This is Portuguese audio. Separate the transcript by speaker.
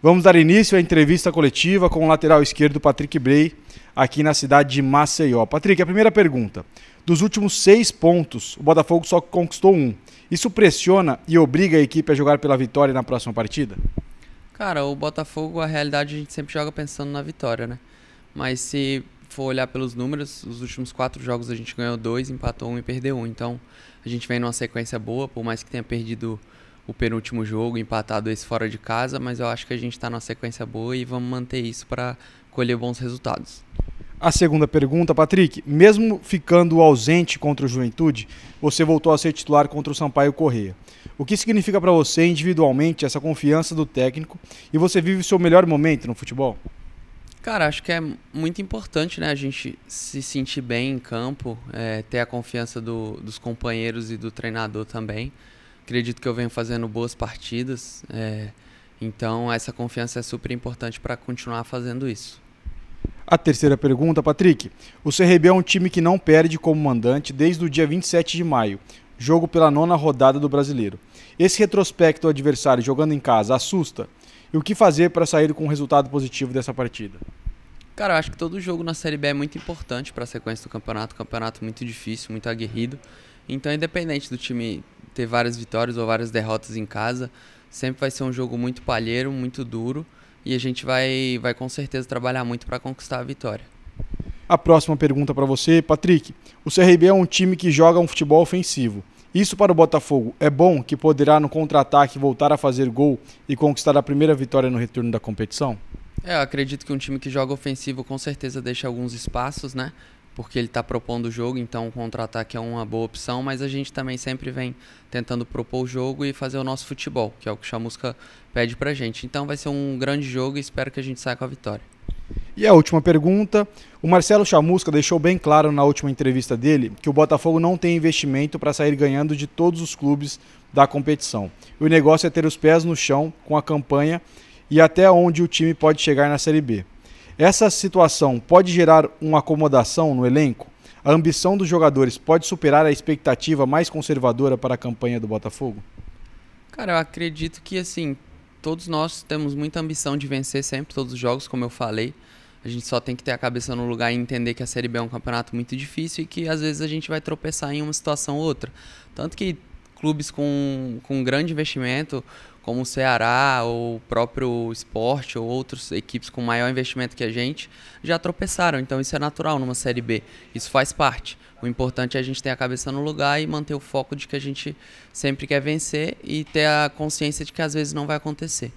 Speaker 1: Vamos dar início à entrevista coletiva com o lateral esquerdo Patrick Bray, aqui na cidade de Maceió. Patrick, a primeira pergunta. Dos últimos seis pontos, o Botafogo só conquistou um. Isso pressiona e obriga a equipe a jogar pela vitória na próxima partida?
Speaker 2: Cara, o Botafogo, a realidade, a gente sempre joga pensando na vitória, né? Mas se for olhar pelos números, os últimos quatro jogos a gente ganhou dois, empatou um e perdeu um. Então, a gente vem numa sequência boa, por mais que tenha perdido o penúltimo jogo, empatado esse fora de casa, mas eu acho que a gente está numa sequência boa e vamos manter isso para
Speaker 1: colher bons resultados. A segunda pergunta, Patrick, mesmo ficando ausente contra o Juventude, você voltou a ser titular contra o Sampaio Correia. O que significa para você individualmente essa confiança do técnico e você vive o seu melhor momento no futebol?
Speaker 2: Cara, acho que é muito importante, né? A gente se sentir bem em campo, é, ter a confiança do, dos companheiros e do treinador também acredito que eu venho fazendo boas partidas. É, então, essa confiança é super importante para continuar fazendo isso.
Speaker 1: A terceira pergunta, Patrick. O CRB é um time que não perde como mandante desde o dia 27 de maio, jogo pela nona rodada do Brasileiro. Esse retrospecto adversário jogando em casa assusta? E o que fazer para sair com um resultado positivo dessa partida?
Speaker 2: Cara, eu acho que todo jogo na Série B é muito importante para a sequência do campeonato. Campeonato muito difícil, muito aguerrido. Então, independente do time ter várias vitórias ou várias derrotas em casa. Sempre vai ser um jogo muito palheiro, muito duro e a gente vai, vai com certeza trabalhar muito para conquistar a vitória.
Speaker 1: A próxima pergunta para você, Patrick. O CRB é um time que joga um futebol ofensivo. Isso para o Botafogo é bom que poderá no contra-ataque voltar a fazer gol e conquistar a primeira vitória no retorno da competição?
Speaker 2: É, eu acredito que um time que joga ofensivo com certeza deixa alguns espaços, né? porque ele está propondo o jogo, então o contra-ataque é uma boa opção, mas a gente também sempre vem tentando propor o jogo e fazer o nosso futebol, que é o que o Chamusca pede a gente. Então vai ser um grande jogo e espero que a gente saia com a vitória.
Speaker 1: E a última pergunta. O Marcelo Chamusca deixou bem claro na última entrevista dele que o Botafogo não tem investimento para sair ganhando de todos os clubes da competição. O negócio é ter os pés no chão com a campanha e até onde o time pode chegar na Série B. Essa situação pode gerar uma acomodação no elenco? A ambição dos jogadores pode superar a expectativa mais conservadora para a campanha do Botafogo?
Speaker 2: Cara, eu acredito que assim, todos nós temos muita ambição de vencer sempre todos os jogos, como eu falei. A gente só tem que ter a cabeça no lugar e entender que a Série B é um campeonato muito difícil e que às vezes a gente vai tropeçar em uma situação ou outra. Tanto que clubes com, com grande investimento, como o Ceará, ou o próprio esporte, ou outras equipes com maior investimento que a gente, já tropeçaram. Então isso é natural numa Série B. Isso faz parte. O importante é a gente ter a cabeça no lugar e manter o foco de que a gente sempre quer vencer e ter a consciência de que às vezes não vai acontecer.